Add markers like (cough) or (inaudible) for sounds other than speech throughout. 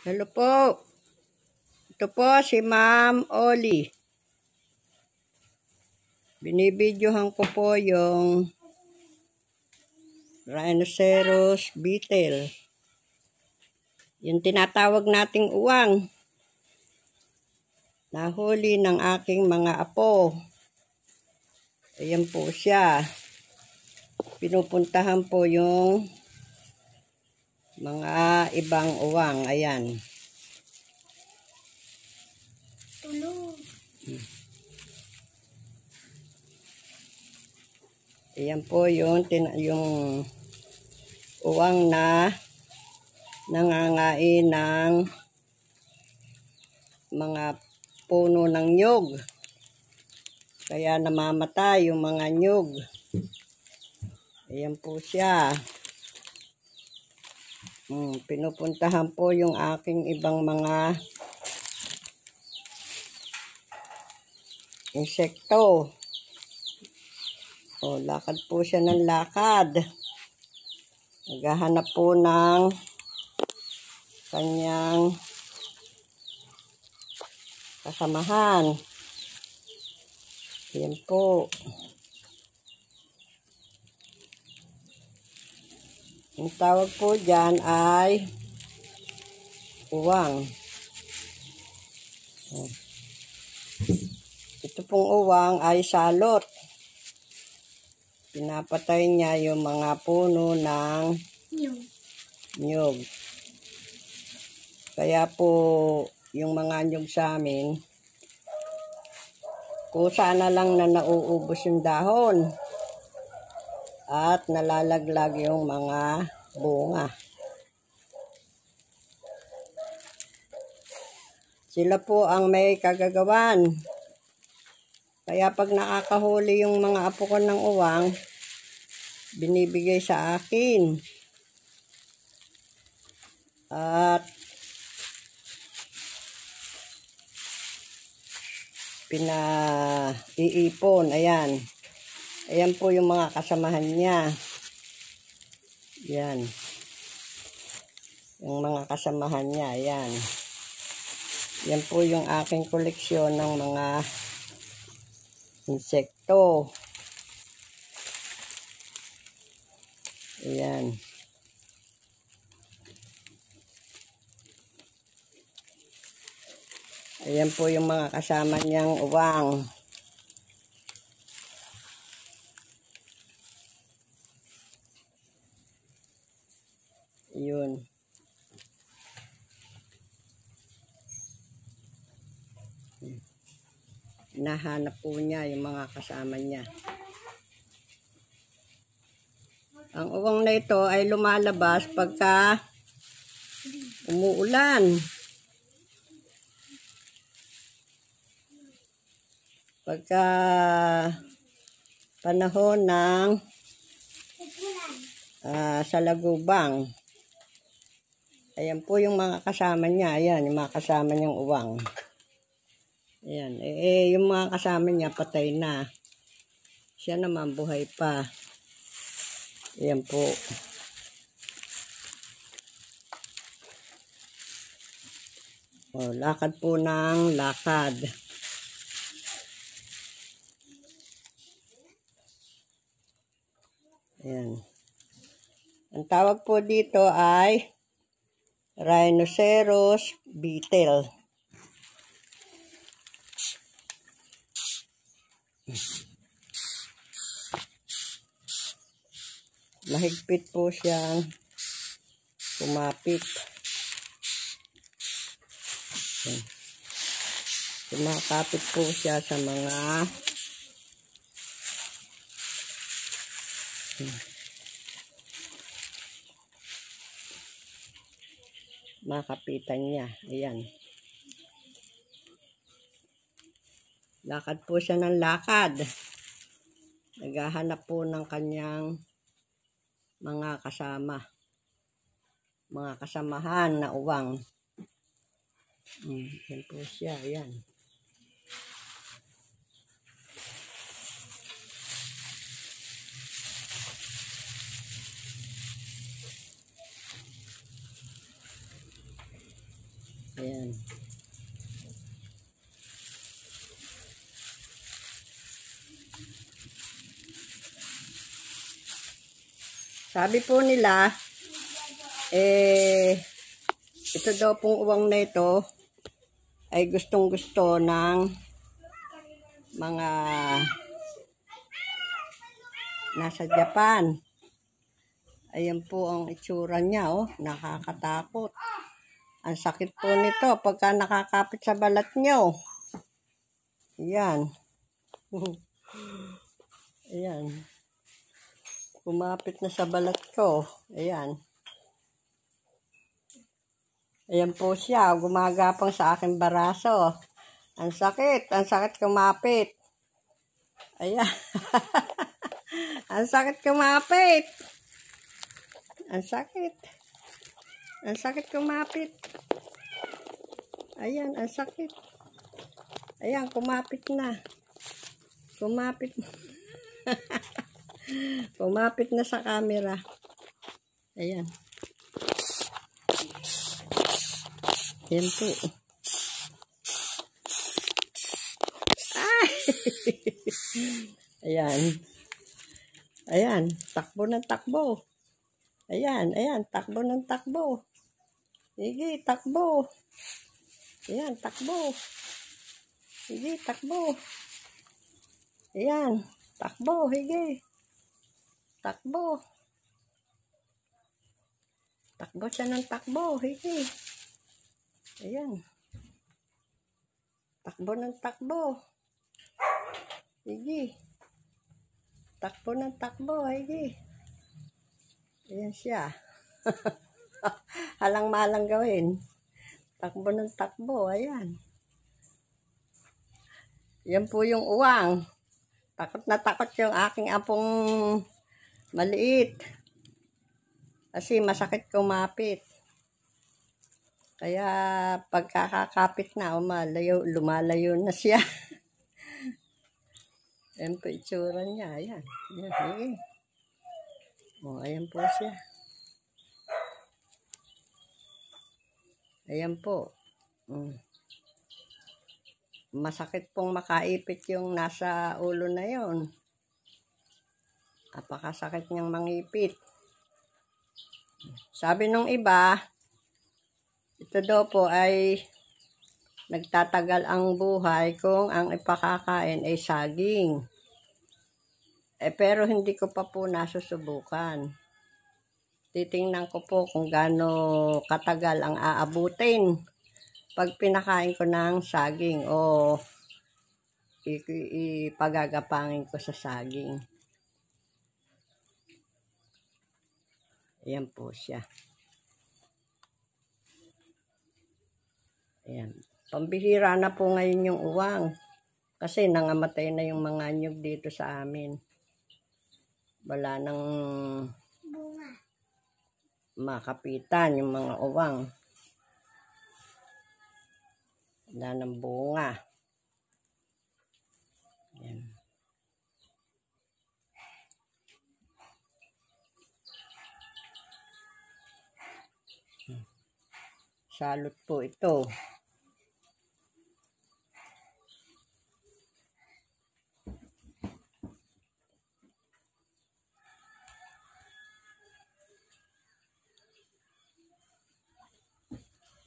Hello po. Ito po si Ma'am Oli. Binibidyohan ko po yung rhinoceros beetle. Yung tinatawag nating uwang. Nahuli ng aking mga apo. Ayan po siya. Pinupuntahan po yung mga ibang uwang, ayan. Tulog. Hmm. Ayan po yung, yung uwang na nangangain ng mga puno ng nyog. Kaya namamatay yung mga nyog. Ayan po siya. Hmm, pinupuntahan po yung aking ibang mga insekto. O, lakad po siya ng lakad. Naghahanap po ng kanyang kasamahan. Yan po. Ang tawag po dyan ay uwang. Oh. Ito pong uwang ay salot. Pinapatay niya yung mga puno ng nyog. Kaya po yung mga nyog sa amin, kusa na lang na nauubos yung dahon at nalalaglag yung mga bunga. Sila po ang may kagagawan. Kaya pag nakakahuli yung mga apo ko ng uwang, binibigay sa akin. At pinaiipon, ayan. Ayan po yung mga kasamahan niya. Ayan. Yung mga kasamahan niya. Ayan. Yan po yung aking koleksyon ng mga insekto. Ayan. Ayan po yung mga kasama niyang uwang. Yun. Nahanap po niya yung mga kasama niya. Ang uwang na ito ay lumalabas pagka umuulan. Pagka panahon ng uh, ah, salagubang. Ayan po yung mga kasama niya. Ayan, yung mga kasama niyang uwang. Ayan. Eh, eh, yung mga kasama niya patay na. Siya naman buhay pa. Ayan po. O, oh, lakad po ng lakad. Ayan. Ang tawag po dito ay rhinoceros beetle. Mahigpit po siyang kumapit. Kumakapit po siya sa mga hmm. makapitan niya. Ayan. Lakad po siya ng lakad. Naghahanap po ng kanyang mga kasama. Mga kasamahan na uwang. Hmm, yan po siya. Ayan. Ayan. Sabi po nila, eh, ito daw pong uwang na ito ay gustong gusto ng mga nasa Japan. Ayan po ang itsura niya, oh. Nakakatakot. Ang sakit po nito pagka nakakapit sa balat nyo. Ayan. (laughs) Ayan. Kumapit na sa balat ko. Ayan. Ayan po siya. Gumagapang sa aking baraso. Ang sakit. Ang sakit kumapit. Ayan. (laughs) ang sakit kumapit. Ang sakit. Ang sakit kumapit. Ayan, ang sakit. Ayan, kumapit na. Kumapit. (laughs) kumapit na sa camera. Ayan. Yan po. Ay! (laughs) ayan. Ayan, takbo ng takbo. Ayan, ayan, takbo ng takbo. Sige, takbo. Ayan, takbo. Sige, takbo. Ayan, takbo, hige. Takbo. Takbo siya ng takbo, hige. Ayan. Takbo ng takbo. Sige. Takbo ng takbo, hige. Ayan siya. (laughs) (laughs) Halang-malang gawin. Takbo ng takbo. Ayan. Yan po yung uwang. Takot na takot yung aking apong maliit. Kasi masakit kumapit. Kaya pagkakakapit na, umalayo, lumalayo na siya. ayan (laughs) po itsura niya. Ayan. Ayan. ayan. O, ayan po siya. Ayan po. Mm. Masakit pong makaipit yung nasa ulo na yon. Apakasakit niyang mangipit. Sabi nung iba, ito daw po ay nagtatagal ang buhay kung ang ipakakain ay saging. Eh, pero hindi ko pa po nasusubukan titingnan ko po kung gaano katagal ang aabutin pag pinakain ko ng saging o ipagagapangin ko sa saging. Ayan po siya. Ayan. Pambihira na po ngayon yung uwang. Kasi nangamatay na yung mga anyog dito sa amin. Wala nang makapitan yung mga uwang. Wala ng bunga. Ayan. Hmm. Salot po ito.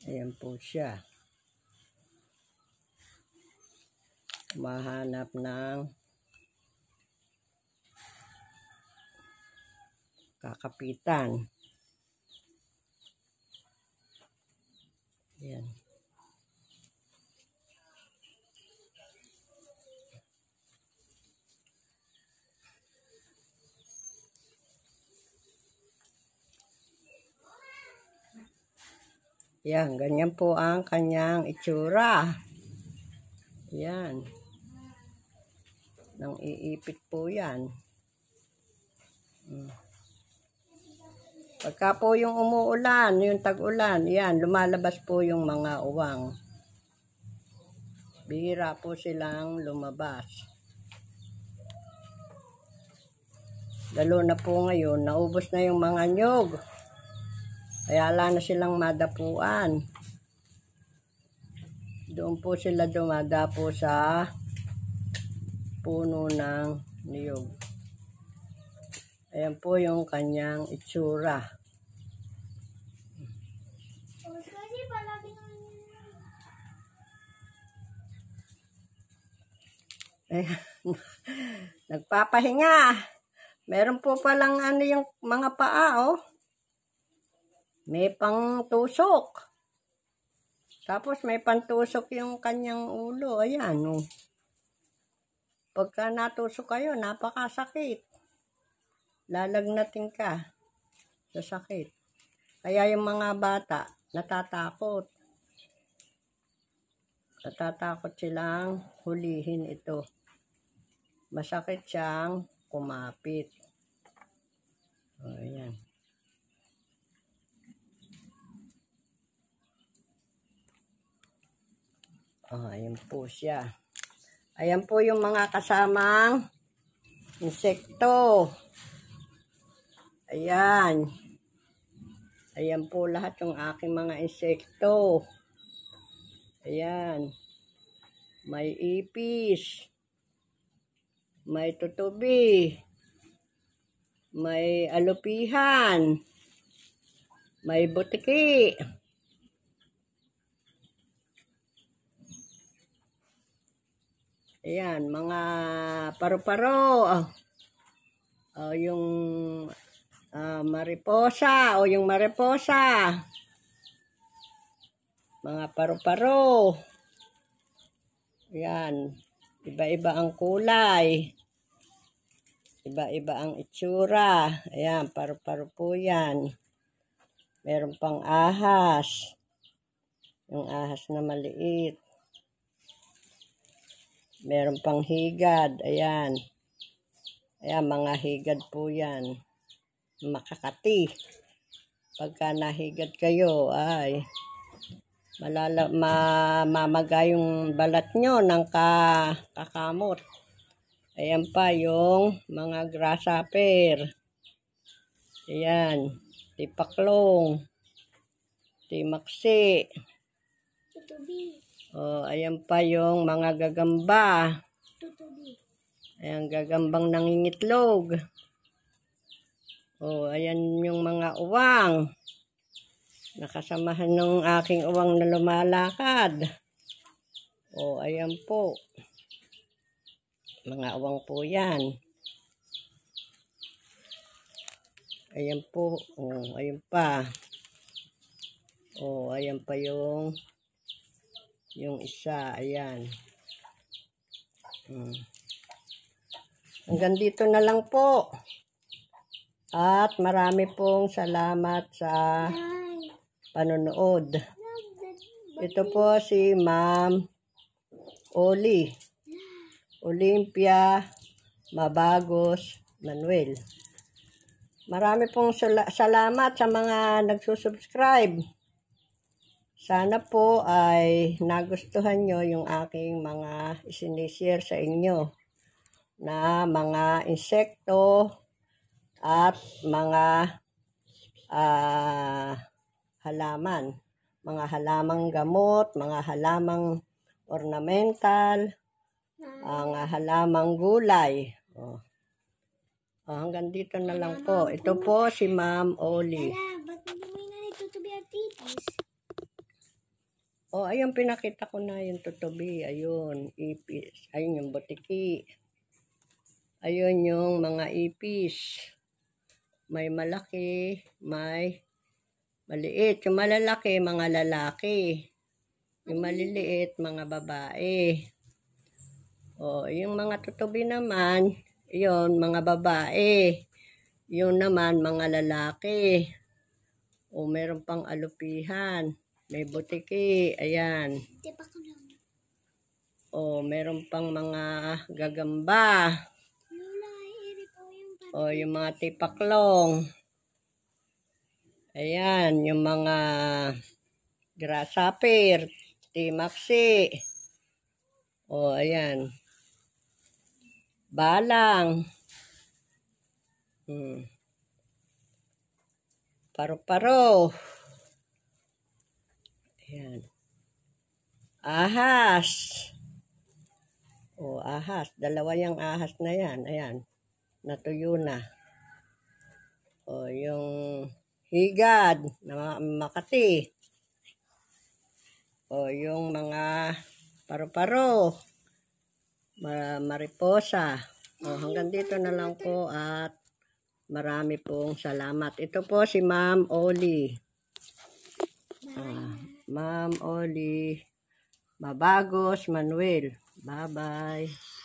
Ayan po siya. Mahanap ng kakapitan. Ayan. Yan, ganyan po ang kanyang itsura. Yan. Nang iipit po yan. Hmm. Pagka po yung umuulan, yung tag-ulan, yan, lumalabas po yung mga uwang. Bihira po silang lumabas. Lalo na po ngayon, naubos na yung mga nyog. Kaya wala na silang madapuan. Doon po sila dumadapo sa puno ng niyog. Ayan po yung kanyang itsura. Ayan. (laughs) Nagpapahinga. Meron po palang ano yung mga paa, oh. May pangtusok. Tapos may pantusok yung kanyang ulo. Ayan, oh. Pagka natusok kayo, napakasakit. Lalagnatin ka sa sakit. Kaya yung mga bata, natatakot. Natatakot silang hulihin ito. Masakit siyang kumapit. O, oh, ayan. Ah, ayan po siya. Ayan po yung mga kasamang insekto. Ayan. Ayan po lahat yung aking mga insekto. Ayan. May ipis. May tutubi. May alupihan. May butiki. May butiki. Ayan, mga paru-paro. Oh. oh, yung uh, mariposa. O oh, yung mariposa. Mga paru-paro. Ayan. Iba-iba ang kulay. Iba-iba ang itsura. Ayan, paru-paro po yan. Meron pang ahas. Yung ahas na maliit. Meron pang higad. Ayan. Ayan, mga higad po yan. Makakati. Pagka nahigad kayo, ay, malala, mamaga yung balat nyo ng ka, kakamot. Ayan pa yung mga grasshopper. Ayan. Tipaklong. Timaksi. Tutubi. Oh, ayan pa yung mga gagamba. Ayan, gagambang nangingitlog. Oh, ayan yung mga uwang. Nakasamahan ng aking uwang na lumalakad. Oh, ayan po. Mga uwang po yan. Ayan po. Oh, ayan pa. Oh, ayan pa yung yung isa, ayan. Hmm. Hanggang dito na lang po. At marami pong salamat sa panonood. Ito po si Ma'am Oli. Olympia Mabagos Manuel. Marami pong salamat sa mga nagsusubscribe. Sana po ay nagustuhan nyo yung aking mga isinishare sa inyo na mga insekto at mga uh, halaman. Mga halamang gamot, mga halamang ornamental, ang uh, halamang gulay. Oh. Oh, hanggang dito na lang po. Ito po si Ma'am Oli. Lala, ba't mo na nito to be oh, ayun, pinakita ko na yung tutubi. Ayun, ipis. Ayun yung butiki. Ayun yung mga ipis. May malaki, may maliit. Yung malalaki, mga lalaki. Yung maliliit, mga babae. oh, yung mga tutubi naman, yun, mga babae. Yun naman, mga lalaki. O, oh, meron pang alupihan. May butiki. Ayan. O, oh, meron pang mga gagamba. O, oh, yung mga tipaklong. Ayan, yung mga grasshopper, timaksi. oh, ayan. Balang. Hmm. Paro-paro. Ayan. Ahas. O, ahas. Dalawa yung ahas na yan. Ayan. Natuyo na. O, yung higad na Makati. O, yung mga paru-paro. Mariposa. O, hanggang dito na lang po at marami pong salamat. Ito po si Ma'am Oli. Ah. Ma'am Oli. Babagos Manuel. Bye-bye.